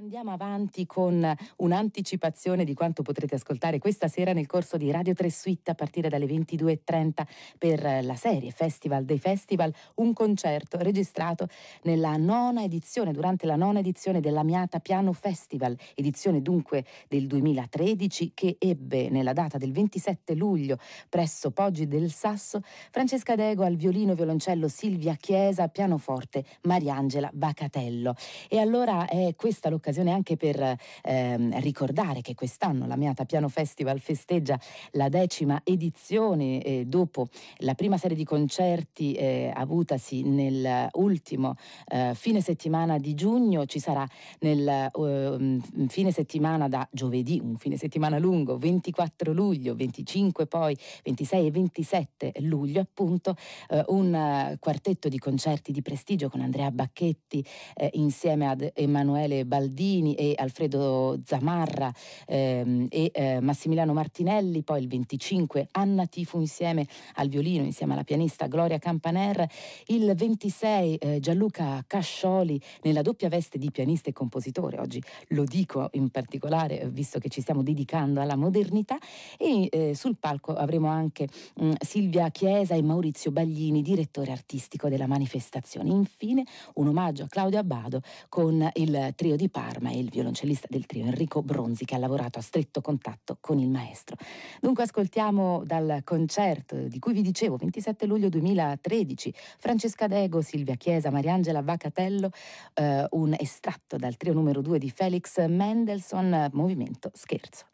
Andiamo avanti con un'anticipazione di quanto potrete ascoltare questa sera nel corso di Radio 3 Suite a partire dalle 22.30 per la serie Festival dei Festival, un concerto registrato nella nona edizione, durante la nona edizione dell'Amiata Piano Festival, edizione dunque del 2013 che ebbe nella data del 27 luglio presso Poggi del Sasso Francesca Dego al violino violoncello Silvia Chiesa, pianoforte Mariangela Bacatello. E allora è questa l'occasione un'occasione anche per ehm, ricordare che quest'anno l'Amiata Piano Festival festeggia la decima edizione eh, dopo la prima serie di concerti eh, avutasi nell'ultimo eh, fine settimana di giugno. Ci sarà nel mm, fine settimana da giovedì, un fine settimana lungo, 24 luglio, 25 poi 26 e 27 luglio appunto, eh, un quartetto di concerti di prestigio con Andrea Bacchetti eh, insieme ad Emanuele Baldini Verdini e Alfredo Zamarra ehm, e eh, Massimiliano Martinelli, poi il 25 Anna Tifu insieme al violino, insieme alla pianista Gloria Campaner, il 26 eh, Gianluca Cascioli nella doppia veste di pianista e compositore, oggi lo dico in particolare eh, visto che ci stiamo dedicando alla modernità e eh, sul palco avremo anche mh, mm, Silvia Chiesa e Maurizio Baglini, direttore artistico della manifestazione. Infine un omaggio a Claudio Abbado con il trio di Parma Parma e il violoncellista del trio Enrico Bronzi che ha lavorato a stretto contatto con il maestro. Dunque ascoltiamo dal concerto di cui vi dicevo 27 luglio 2013 Francesca Dego, Silvia Chiesa, Mariangela Vacatello, eh, un estratto dal trio numero 2 di Felix Mendelssohn, Movimento Scherzo.